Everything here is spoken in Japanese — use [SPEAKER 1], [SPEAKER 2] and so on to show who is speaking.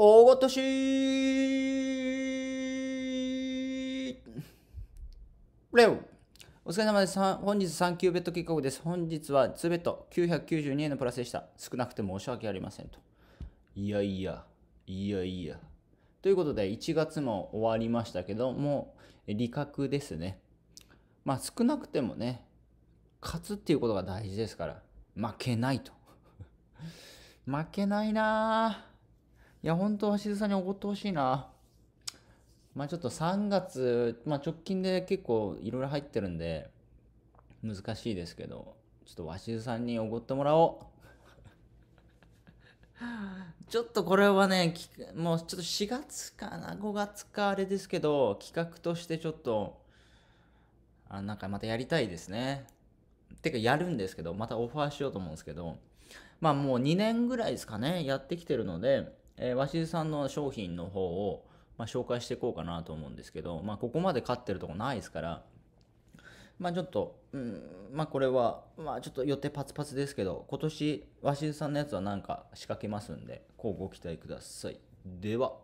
[SPEAKER 1] 大ごとしレオお疲れ様です。本日3級ベッド計画です。本日は2ベッド992円のプラスでした。少なくて申し訳ありませんと。いやいや、いやいや。ということで、1月も終わりましたけども、利確ですね。まあ少なくてもね、勝つっていうことが大事ですから、負けないと。負けないなぁ。や、本当橋津さんにおごってほしいな。まあちょっと3月、まあ直近で結構いろいろ入ってるんで、難しいですけど、ちょっと鷲津さんにおごってもらおう。ちょっとこれはね、もうちょっと4月かな、5月かあれですけど、企画としてちょっと、あなんかまたやりたいですね。てかやるんですけど、またオファーしようと思うんですけど、まあもう2年ぐらいですかね、やってきてるので、えー、鷲津さんの商品の方を、まあ、紹介していこうかなと思うんですけど、まあ、ここまで勝ってるとこないですから、まあ、ちょっと、うん、まあ、これは、まあ、ちょっと予定パツパツですけど、今年、鷲津さんのやつはなんか仕掛けますんで、こうご期待ください。では。